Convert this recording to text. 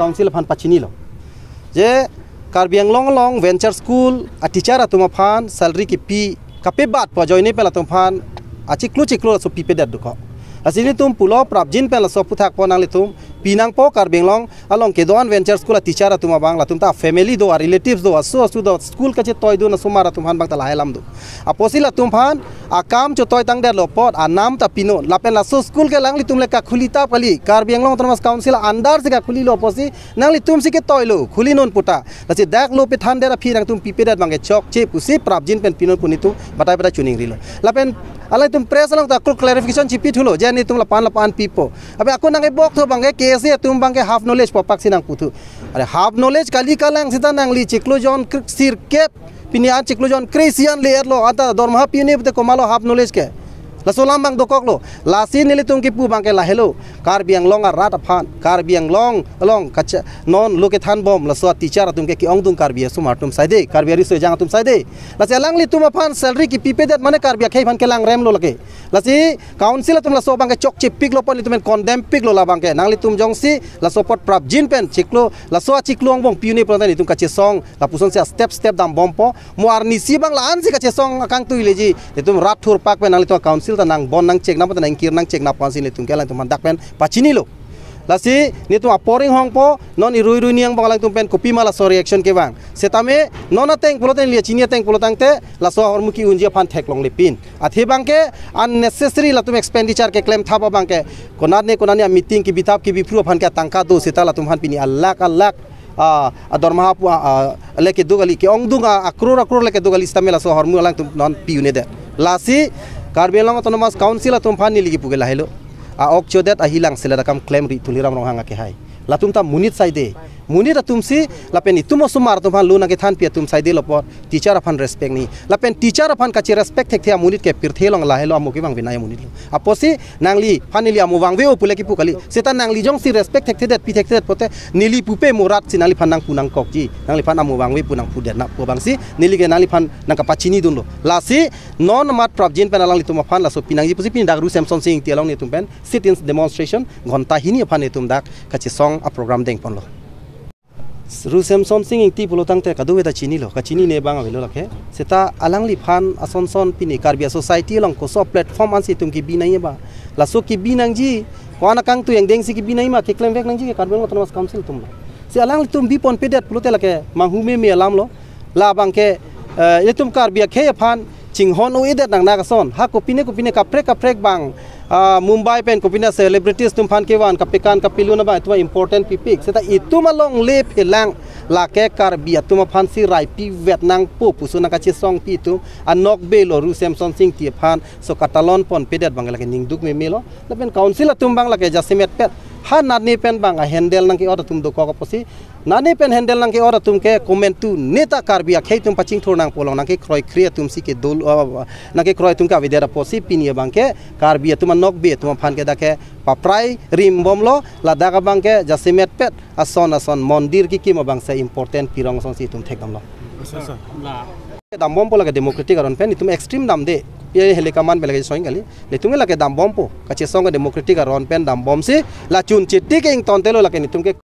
काउंसिल फान पाचिनी लो जे कार्बियांग लोंग वेंचर स्कूल आ टीचर तुम फान सैलरी की पी कपे बात पा जॉइन पेला तुम फान आची चिक्लू चिक्लो पीपे दर asini tum pulo prapjin pen la sopu tak ponang litum pinang po kar benglong along ke don venture school ati teacher atuma bangla tum ta family doa, relatives doa, aso asu doa, school kache toy do na sumara tum han bang ta lailam do la tum han a kam cho toy tang der lopot a nam ta pino lapen pen la so school ke lang litum leka kulita pali kar benglong mas council andar se ka khuli lo posi nang litum sike ke toy lo khuli non puta la dak lo pe than der phi rang tum pipe dat bange chok che pusi Jin pen pino puni tum batai batai chuning rilo lapen alai tum press lang ta kul clarification chipit hulo ni tum lapan lapan pipo abe aku nang ebok tu bangge kese tum bangge half knowledge popak sinang putu are half knowledge kali kalang sita nang li ciklo jon sirket pinian ciklo jon krisian le lo ata dorma pini bte komalo half knowledge ke la solam bang dokok lo la sin nili tungki pu bang ke la hello kar biang long ar rat phan kar biang long long kacha non lo ke than bom la so teacher tum ki ong dung kar bia sumar tum sai de kar bia ri so jang tum sai de la li tum phan salary ki pipe det mane kar bia khai phan ke lang rem lo lake Lasi si council tum la so bang ke chok chip pik lo pon li tum condemn pik lo la bang ke nang li tum jong si la so pot prap jin pen ciklo. la so ciklo ong bong piune pon ni tum kache song la puson se step step dam bom po mo ar bang la an si kache song akang tu ileji tum rat thur pak pe nang li to council sil ta nang bon nang chek na pa nang kir nang chek na pa sin le tung kelang tum dak pen pachini lo lasi ni tum aporing hong po non irui rui niang bangalang tum pen kopi mala so reaction ke bang setame nona teng puloten lia chinia teng pulotang te la so hor muki unjia phan thek long le pin athe bang ke unnecessary la tum expenditure ke claim thapa bang ke konar ne konani meeting ki bitap ki bifru phan ke tangka do seta la tum han pini allah ka allah दरमहा लेके दुगली के अंग दुगा अक्रोर अक्रोर लेके दुगली इस्तेमाल सो हरमु अलंग तुम नॉन पीयूने दे लासी karbelang atau mas council atau pani lagi pugela hello a ok chodet a hilang sila dakam claim ri tuliram rong hanga ke hai latum ta munit sai de muni ra tumsi lapen itu mo sumar tum han luna ke than pia tum sai dilo lopo teacher afan respect ni lapen teacher afan kachi respect thek thia muni ke pirthe long la helo amu ki bang vinaya munit aposi nangli phanili amu bang veo pule ki pukali seta nangli jong si respect thek thedet pi thek thedet pote nili pupe murat sinali phanang punang kok ji nangli phan amu bang ve punang pudet na po bang si nili ke nangli phan nang ka pachini dun lo lasi non mat prop jin pen li tum afan la so pinang ji posi pin dagru samson sing ti along ni tum pen sit demonstration ghonta hini afan ni tum dak kachi song a program deng pon lo Rusem sem som ti pulo tang te kadu chini lo ka chini ne bang avelo lakhe seta alang phan ason son pini karbia society long ko so platform an si tum ki binai ba la so ki binang ji ko kang tu yang deng si ki binai ma ke klem vek nang ji ke karbia ngoton mas council tum se li tum bi pon pedet pulo te lakhe manghume me alam lo la bang ke eh, ye tum karbia khe phan ching hon edet nang na ka son ha ko pine ko pine ka prek ka prek bang Ah, Mumbai pen kopina celebrities tum ke wan, kapikan kapilu na ba tuma important pipik seta itu malong le phelang lake kar bia tuma phan si rai pi vet nang pu pusu na kachi song pi tu anok belo lo ru samson sing ti phan so katalon pon pedet bangla ke ningduk duk me melo laben council tum bangla ke jasimet pet ha nani pen bang a handle nang ki ora tum do kok pasi nani pen handle nang ki ora tum ke comment tu neta karbia ke tum paching thor nang polong nang ki kroy kriya tum si ke dol nang ki kroy tum ka videra posi pini e bang ke karbia tum nok be tum phan ke dakhe paprai rim bomlo la daga bang ke jasimet pet ason ason mondir ki kim bang se important pirong son si tum thekam lo दाम बम्पो लगे डेमोक्रेटिक अरन फेन तुम एक्सट्रीम दाम दे ये हेले कमान पे लगे सोइंग गली ले तुम लगे दाम बम्पो कचे सोंग डेमोक्रेटिक अरन पेन दाम बम से ला चुन चिट्टी के इंग तोंतेलो लगे तुम के